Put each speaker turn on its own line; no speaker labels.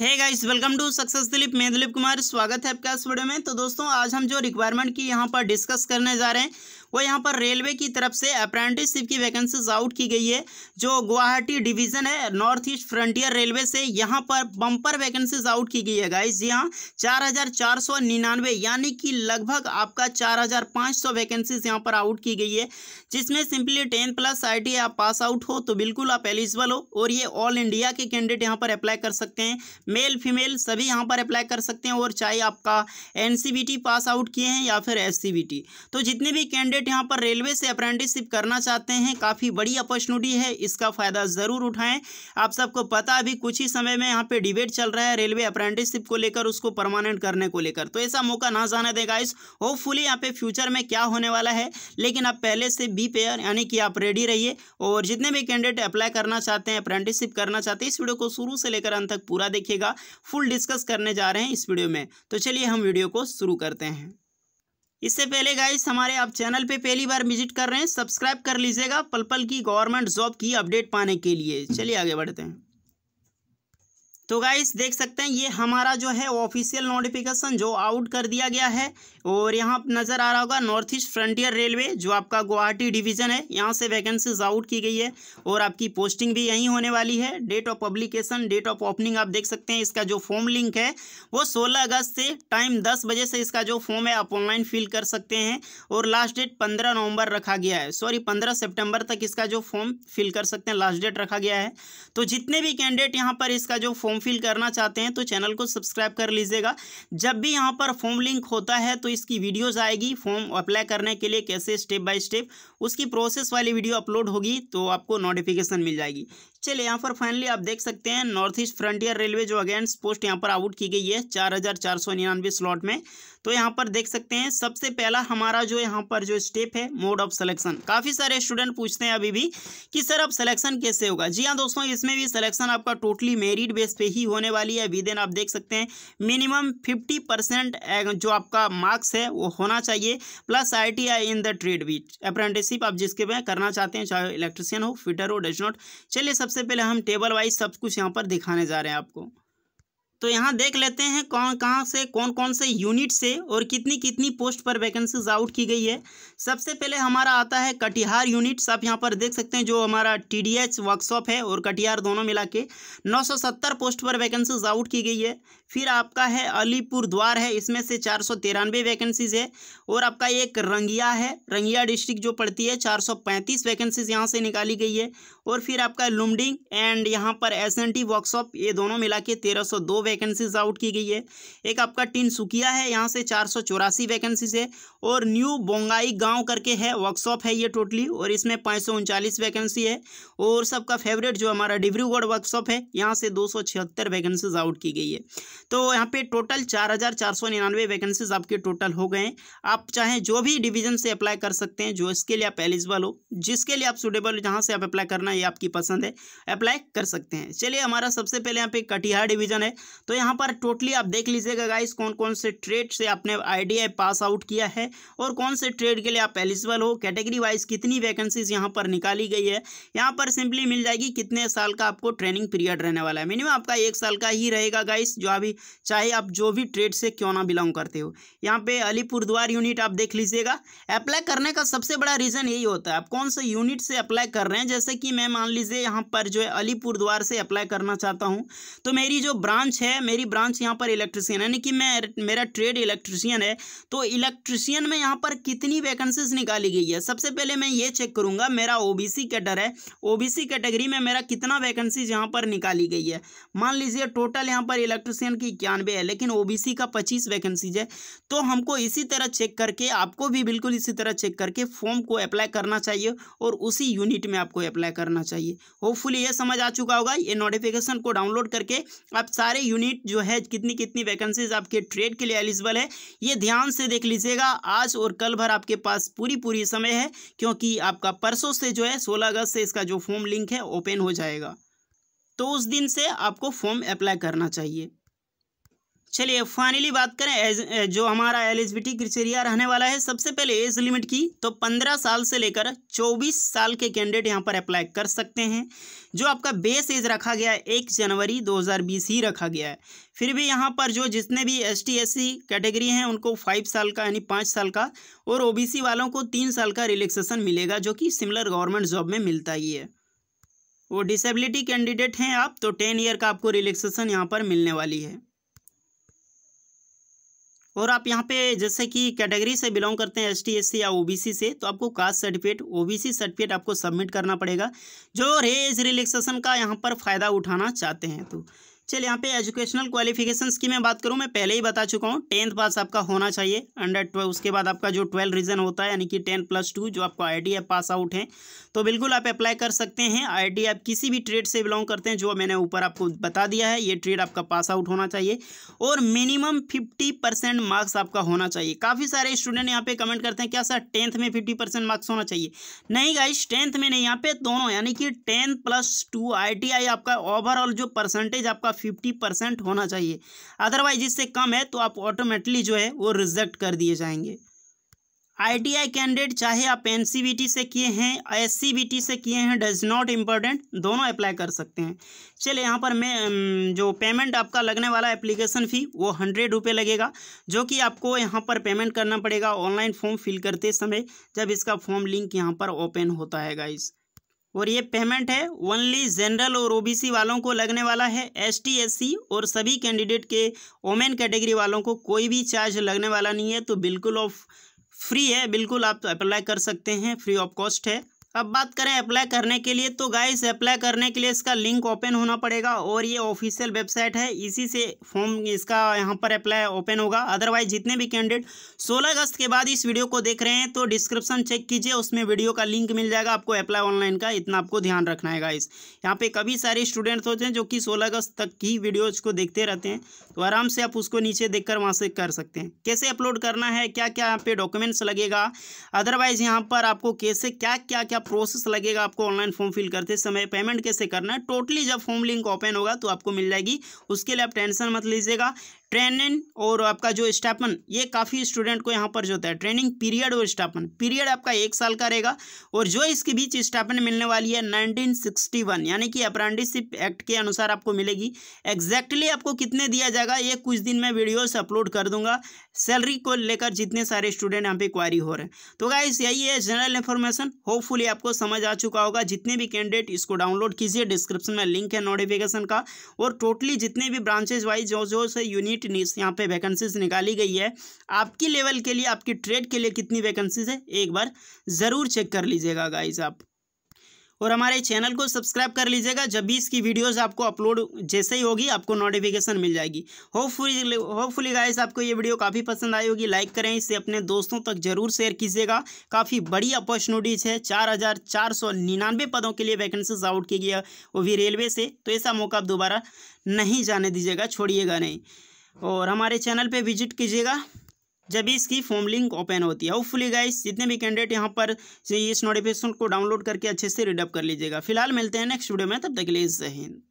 है guys welcome to success Dilip मैं दिलीप कुमार स्वागत है आपका इस वीडियो में तो दोस्तों आज हम जो रिक्वायरमेंट की यहां पर डिस्कस करने जा रहे हैं वो यहाँ पर रेलवे की तरफ से अप्रेंटिसशिप की वैकेंसीज आउट की गई है जो गुवाहाटी डिवीजन है नॉर्थ ईस्ट फ्रंटियर रेलवे से यहाँ पर बम्पर वैकेंसीज आउट की गई है गाइज जी हाँ चार यानी कि लगभग आपका चार हज़ार पाँच सौ वैकेंसीज यहाँ पर आउट की गई है जिसमें सिंपली टेंथ प्लस आई आप पास आउट हो तो बिल्कुल आप एलिजिबल हो और ये ऑल इंडिया के कैंडिडेट यहाँ पर अप्लाई कर सकते हैं मेल फीमेल सभी यहाँ पर अप्लाई कर सकते हैं और चाहे आपका एन पास आउट किए हैं या फिर एस तो जितने भी कैंडिडेट कैंडिडेट यहाँ पर रेलवे से अप्रेंटिसशिप करना चाहते हैं काफ़ी बड़ी अपॉर्चुनिटी है इसका फ़ायदा ज़रूर उठाएं आप सबको पता अभी कुछ ही समय में यहाँ पे डिबेट चल रहा है रेलवे अप्रेंटिसशिप को लेकर उसको परमानेंट करने को लेकर तो ऐसा मौका ना जाना देगा इस होपफुली यहाँ पे फ्यूचर में क्या होने वाला है लेकिन आप पहले से बी पेयर यानी कि आप रेडी रहिए और जितने भी कैंडिडेट अप्लाई करना चाहते हैं अप्रेंटिसशिप करना चाहते हैं इस वीडियो को शुरू से लेकर अंत तक पूरा देखिएगा फुल डिस्कस करने जा रहे हैं इस वीडियो में तो चलिए हम वीडियो को शुरू करते हैं इससे पहले गाइस हमारे आप चैनल पे पहली बार विजिट कर रहे हैं सब्सक्राइब कर लीजिएगा पल पल की गवर्नमेंट जॉब की अपडेट पाने के लिए चलिए आगे बढ़ते हैं तो गाइस देख सकते हैं ये हमारा जो है ऑफिशियल नोटिफिकेशन जो आउट कर दिया गया है और यहाँ नज़र आ रहा होगा नॉर्थ ईस्ट फ्रंटियर रेलवे जो आपका गुवाहाटी डिवीज़न है यहाँ से वैकेंसीज आउट की गई है और आपकी पोस्टिंग भी यहीं होने वाली है date of publication date of opening आप देख सकते हैं इसका जो फॉर्म लिंक है वो सोलह अगस्त से टाइम दस बजे से इसका जो फॉर्म है आप ऑनलाइन फिल कर सकते हैं और लास्ट डेट पंद्रह नवम्बर रखा गया है सॉरी पंद्रह सेप्टेम्बर तक इसका जो फॉर्म फिल कर सकते हैं लास्ट डेट रखा गया है तो जितने भी कैंडिडेट यहाँ पर इसका जो फॉर्म फॉर्म फिल करना चाहते हैं तो चैनल को सब्सक्राइब कर लीजिएगा जब भी यहाँ पर फॉर्म लिंक होता है तो इसकी वीडियोज़ आएगी फॉर्म अप्लाई करने के लिए कैसे स्टेप बाय स्टेप उसकी प्रोसेस वाली वीडियो अपलोड होगी तो आपको नोटिफिकेशन मिल जाएगी चलिए यहाँ पर फाइनली आप देख सकते हैं नॉर्थ ईस्ट फ्रंटियर रेलवे जो अगेंस्ट पोस्ट यहाँ पर आउट की गई है चार हजार चार सौ निन्यानवे स्लॉट में तो यहाँ पर देख सकते हैं सबसे पहला हमारा जो यहाँ पर जो स्टेप है मोड ऑफ सिलेक्शन काफ़ी सारे स्टूडेंट पूछते हैं अभी भी कि सर अब सिलेक्शन कैसे होगा जी हाँ दोस्तों इसमें भी सिलेक्शन आपका टोटली मेरिट बेस पे ही होने वाली है विदेन आप देख सकते हैं मिनिमम फिफ्टी परसेंट जो आपका मार्क्स है वो होना चाहिए plus I T I in the trade बीच अप्रेंटिसिप आप जिसके में करना चाहते हैं चाहे इलेक्ट्रिशियन हो फिटर हो डज नॉट चलिए सबसे सबसे पहले हम टेबल वाइज सब कुछ यहाँ पर दिखाने जा रहे हैं आपको तो यहाँ देख लेते हैं कौन कहाँ से कौन कौन से यूनिट से और कितनी कितनी पोस्ट पर वैकेंसीज आउट की गई है सबसे पहले हमारा आता है कटिहार यूनिट्स आप यहाँ पर देख सकते हैं जो हमारा टीडीएच वर्कशॉप है और कटिहार दोनों मिला के नौ पोस्ट पर वैकेंसीज आउट की गई है फिर आपका है अलीपुर द्वार है इसमें से चार वैकेंसीज है और आपका एक रंगिया है रंगिया डिस्ट्रिक्ट जो पड़ती है चार वैकेंसीज यहाँ से निकाली गई है और फिर आपका लुमडिंग एंड यहाँ पर एस वर्कशॉप ये दोनों मिला के तेरह वैकेंसीज आउट की गई है एक आपका सुकिया है यहाँ से चार सौ चौरासी वैकेंसीज है और न्यू बोंगाई गांव करके है वर्कशॉप है ये टोटली और इसमें पाँच सौ उनचालीस वैकेंसी है और सबका फेवरेट जो हमारा डिब्रूगढ़ वर्कशॉप है यहाँ से दो सौ छिहत्तर वैकेंसीज आउट की गई है तो यहाँ पे टोटल चार हज़ार चार सौ निन्यानवे वैकेंसीज आपके टोटल हो गए आप चाहें जो भी डिवीजन से अप्लाई कर सकते हैं जो इसके लिए आप एलिजिबल हो जिसके लिए आप सुटेबल हो जहाँ से आप अप्लाई करना ये आपकी पसंद है अप्लाई कर सकते हैं चलिए हमारा सबसे पहले यहाँ पे कटिहार डिवीजन है तो यहाँ पर टोटली आप देख लीजिएगा गाइस कौन कौन से ट्रेड से आपने आईडीआई पास आउट किया है और कौन से ट्रेड के लिए आप एलिजिबल हो कैटेगरी वाइज कितनी वैकेंसीज यहाँ पर निकाली गई है यहाँ पर सिंपली मिल जाएगी कितने साल का आपको ट्रेनिंग पीरियड रहने वाला है मिनिमम आपका एक साल का ही रहेगा गाइस जो अभी चाहे आप जो भी ट्रेड से क्यों ना बिलोंग करते हो यहाँ पे अलीपुरद्वार यूनिट आप देख लीजिएगा अप्लाई करने का सबसे बड़ा रीज़न यही होता है आप कौन से यूनिट से अप्लाई कर रहे हैं जैसे कि मैं मान लीजिए यहाँ पर जो है अलीपुरद्वार से अप्लाई करना चाहता हूँ तो मेरी जो ब्रांच है मेरी ब्रांच यहाँ पर इलेक्ट्रिशियन यानी कि मैं मेरा ट्रेड इलेक्ट्रिशियन है तो इलेक्ट्रिशियन में यहाँ पर कितनी वैकेंसीज निकाली गई है सबसे पहले मैं ये चेक करूँगा मेरा ओबीसी कैटर है ओबीसी कैटेगरी में मेरा कितना वैकेंसीज यहाँ पर निकाली गई है मान लीजिए टोटल यहाँ पर इलेक्ट्रिशियन की इक्यानवे है लेकिन ओबीसी का पच्चीस वैकेंसीज है तो हमको इसी तरह चेक करके आपको भी बिल्कुल इसी तरह चेक करके फॉर्म को अप्लाई करना चाहिए और उसी यूनिट में आपको अप्लाई करना चाहिए होपफुली ये समझ आ चुका होगा ये नोटिफिकेशन को डाउनलोड करके आप सारे यूनिट जो है कितनी कितनी वैकेंसीज आपके ट्रेड के लिए एलिजिबल है ये ध्यान से देख लीजिएगा आज और कल भर आपके पास पूरी पूरी समय है क्योंकि आपका परसों से जो है सोलह अगस्त से इसका जो फॉर्म लिंक है ओपन हो जाएगा तो उस दिन से आपको फॉर्म अप्लाई करना चाहिए चलिए फाइनली बात करें जो हमारा एलिजिबिलिटी क्रिटेरिया रहने वाला है सबसे पहले एज लिमिट की तो पंद्रह साल से लेकर चौबीस साल के कैंडिडेट यहाँ पर अप्लाई कर सकते हैं जो आपका बेस एज रखा गया है एक जनवरी 2020 ही रखा गया है फिर भी यहाँ पर जो जितने भी S T S C category हैं उनको फाइव साल का यानी पाँच साल का और ओ बी सी वालों को तीन साल का रिलेक्सेसन मिलेगा जो कि सिमिलर गवर्नमेंट जॉब में मिलता ही है वो डिसेबिलिटी कैंडिडेट हैं आप तो टेन ईयर का आपको रिलेक्सेसन यहाँ पर मिलने वाली है और आप यहाँ पे जैसे कि कैटेगरी से बिलोंग करते हैं एस टी या ओबीसी से तो आपको कास्ट सर्टिफिकेट ओबीसी सर्टिफिकेट आपको सबमिट करना पड़ेगा जो रेज रिलैक्सेशन का यहाँ पर फ़ायदा उठाना चाहते हैं तो चलिए यहाँ पे एजुकेशनल क्वालिफिकेशन की मैं बात करूँ मैं पहले ही बता चुका हूँ टेंथ पास आपका होना चाहिए अंडर ट्वेल्व उसके बाद आपका जो ट्वेल्व रीजन होता है यानी कि टेन प्लस टू जो आपका आई टी पास आउट है तो बिल्कुल आप अप्लाई कर सकते हैं आई आप किसी भी ट्रेड से बिलोंग करते हैं जो मैंने ऊपर आपको बता दिया है ये ट्रेड आपका पास आउट होना चाहिए और मिनिमम फिफ्टी परसेंट मार्क्स आपका होना चाहिए काफ़ी सारे स्टूडेंट यहाँ पे कमेंट करते हैं क्या सर टेंथ में फिफ्टी परसेंट मार्क्स होना चाहिए नहीं गाइस टेंथ में नहीं यहाँ पे दोनों यानी कि टेन प्लस टू आई आपका ओवरऑल जो परसेंटेज आपका आपका फिफ्टी परसेंट होना चाहिए अदरवाइज इससे कम है तो आप ऑटोमेटिकली जो है वो रिजेक्ट कर दिए जाएंगे आईटीआई कैंडिडेट चाहे आप एन से किए हैं एस से किए हैं डज नॉट इम्पॉर्टेंट दोनों अप्लाई कर सकते हैं चलिए यहाँ पर मैं जो पेमेंट आपका लगने वाला एप्लीकेशन फ़ी वो हंड्रेड रुपये लगेगा जो कि आपको यहाँ पर पेमेंट करना पड़ेगा ऑनलाइन फॉर्म फिल करते समय जब इसका फॉर्म लिंक यहाँ पर ओपन होता है गाइज़ और ये पेमेंट है ओनली जनरल और ओबीसी वालों को लगने वाला है एसटी एससी और सभी कैंडिडेट के ओमेन कैटेगरी वालों को कोई भी चार्ज लगने वाला नहीं है तो बिल्कुल ऑफ फ्री है बिल्कुल आप अप्लाई कर सकते हैं फ्री ऑफ कॉस्ट है अब बात करें अप्लाई करने के लिए तो गाइस अप्लाई करने के लिए इसका लिंक ओपन होना पड़ेगा और ये ऑफिशियल वेबसाइट है इसी से फॉर्म इसका यहाँ पर अप्लाई ओपन होगा अदरवाइज जितने भी कैंडिडेट 16 अगस्त के बाद इस वीडियो को देख रहे हैं तो डिस्क्रिप्शन चेक कीजिए उसमें वीडियो का लिंक मिल जाएगा आपको अप्लाई ऑनलाइन का इतना आपको ध्यान रखना है गाइस यहाँ पर कभी सारे स्टूडेंट्स होते हैं जो कि सोलह अगस्त तक की वीडियोज को देखते रहते हैं तो आराम से आप उसको नीचे देख कर से कर सकते हैं कैसे अपलोड करना है क्या क्या यहाँ पे डॉक्यूमेंट्स लगेगा अदरवाइज यहाँ पर आपको कैसे क्या क्या क्या प्रोसेस लगेगा आपको ऑनलाइन फॉर्म फिल करते समय पेमेंट कैसे करना है टोटली जब फॉर्म लिंक ओपन होगा तो आपको मिल जाएगी उसके लिए आप टेंशन मत लीजिएगा ट्रेनिंग और आपका जो स्टापन ये काफ़ी स्टूडेंट को यहाँ पर जो होता है ट्रेनिंग पीरियड और स्टापन पीरियड आपका एक साल का रहेगा और जो इसके बीच स्टापन मिलने वाली है 1961 यानी कि अप्रेंटिसशिप एक्ट के अनुसार आपको मिलेगी एग्जैक्टली आपको कितने दिया जाएगा ये कुछ दिन में वीडियोस अपलोड कर दूंगा सैलरी को लेकर जितने सारे स्टूडेंट यहाँ पे क्वारी हो रहे हैं तो गाइस यही है जनरल इन्फॉर्मेशन होपफुली आपको समझ आ चुका होगा जितने भी कैंडिडेट इसको डाउनलोड कीजिए डिस्क्रिप्शन में लिंक है नोटिफिकेशन का और टोटली जितने भी ब्रांचेज वाइज जो जो से यूनिट यहाँ पे वैकेंसीज निकाली गई है आपकी लेवल के लिए आपकी ट्रेड के लिए कितनी वैकेंसीज है एक बार ज़रूर चेक कर लीजिएगा गाइज आप और हमारे चैनल को सब्सक्राइब कर लीजिएगा जब भी इसकी वीडियोस आपको अपलोड जैसे ही होगी आपको नोटिफिकेशन मिल जाएगी होपफुली होपफुली गाइस आपको ये वीडियो काफ़ी पसंद आई होगी लाइक करें इसे अपने दोस्तों तक जरूर शेयर कीजिएगा काफ़ी बड़ी अपॉर्चुनिटीज़ है चार पदों के लिए वैकेंसीज आउट की गई वो भी रेलवे से तो ऐसा मौका आप दोबारा नहीं जाने दीजिएगा छोड़िएगा नहीं और हमारे चैनल पर विजिट कीजिएगा जब भी इसकी फॉर्म लिंक ओपन होती है होपफुली गाइस जितने भी कैंडिडेट यहाँ पर इस नोटिफिकेशन को डाउनलोड करके अच्छे से रीडअप कर लीजिएगा फिलहाल मिलते हैं नेक्स्ट वीडियो में तब तक के लिए हिंद